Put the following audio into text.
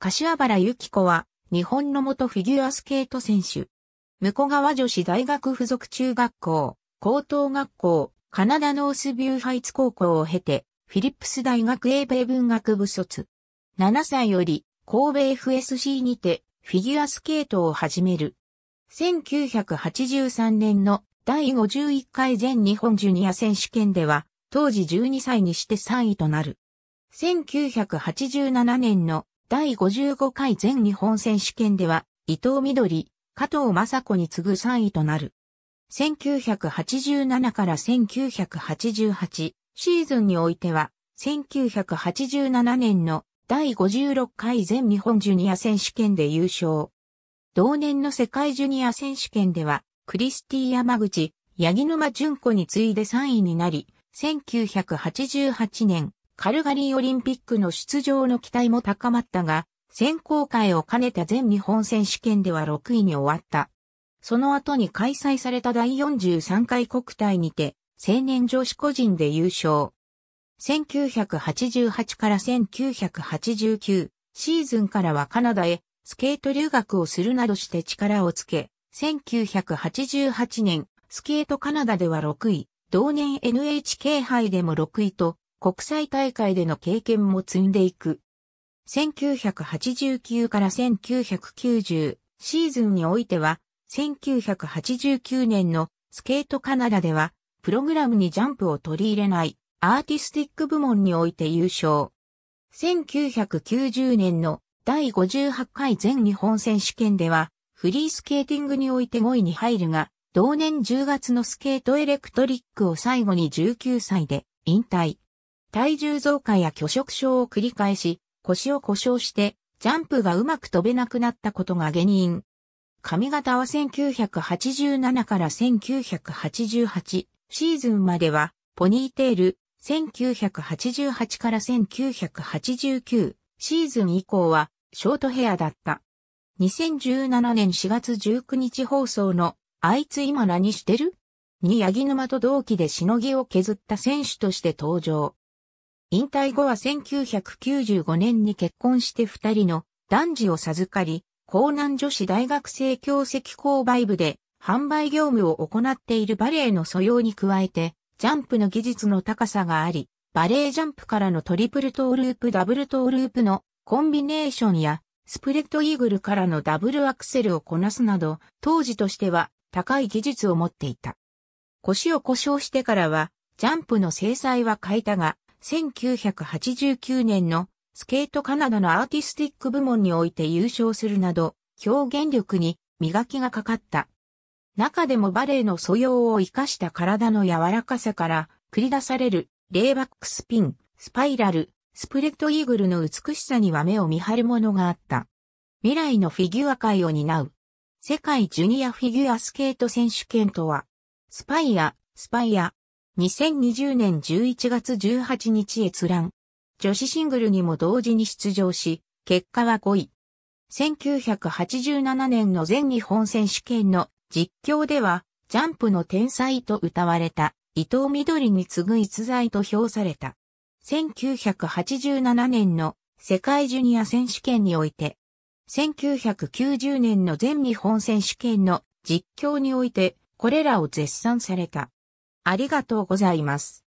柏原由紀子は、日本の元フィギュアスケート選手。向川女子大学附属中学校、高等学校、カナダノースビューハイツ高校を経て、フィリップス大学英米文学部卒。7歳より、神戸 FSC にて、フィギュアスケートを始める。1983年の第51回全日本ジュニア選手権では、当時12歳にして3位となる。1987年の第55回全日本選手権では、伊藤緑、加藤雅子に次ぐ3位となる。1987から1988シーズンにおいては、1987年の第56回全日本ジュニア選手権で優勝。同年の世界ジュニア選手権では、クリスティ山口、八木沼純子に次いで3位になり、1988年カルガリーオリンピックの出場の期待も高まったが、選考会を兼ねた全日本選手権では6位に終わった。その後に開催された第43回国体にて、青年女子個人で優勝。1988から1989シーズンからはカナダへスケート留学をするなどして力をつけ、1988年スケートカナダでは6位、同年 NHK 杯でも6位と国際大会での経験も積んでいく。1989から1990シーズンにおいては、1989年のスケートカナダでは、プログラムにジャンプを取り入れないアーティスティック部門において優勝。1990年の第58回全日本選手権では、フリースケーティングにおいて5位に入るが、同年10月のスケートエレクトリックを最後に19歳で引退。体重増加や拒食症を繰り返し、腰を故障して、ジャンプがうまく飛べなくなったことが原因。髪型は1987から1988シーズンまでは、ポニーテール、1988から1989シーズン以降は、ショートヘアだった。2017年4月19日放送の、あいつ今何してるに八木沼と同期でしのぎを削った選手として登場。引退後は1995年に結婚して二人の男児を授かり、江南女子大学生教席購買部で販売業務を行っているバレエの素養に加えて、ジャンプの技術の高さがあり、バレエジャンプからのトリプルトーループダブルトーループのコンビネーションやスプレッドイーグルからのダブルアクセルをこなすなど、当時としては高い技術を持っていた。腰を故障してからは、ジャンプの制裁は変えたが、1989年のスケートカナダのアーティスティック部門において優勝するなど、表現力に磨きがかかった。中でもバレエの素養を生かした体の柔らかさから繰り出されるレイバックスピン、スパイラル、スプレッドイーグルの美しさには目を見張るものがあった。未来のフィギュア界を担う。世界ジュニアフィギュアスケート選手権とは、スパイア、スパイア、2020年11月18日閲覧。女子シングルにも同時に出場し、結果は5位。1987年の全日本選手権の実況では、ジャンプの天才と歌われた伊藤緑に次ぐ逸材と評された。1987年の世界ジュニア選手権において、1990年の全日本選手権の実況において、これらを絶賛された。ありがとうございます。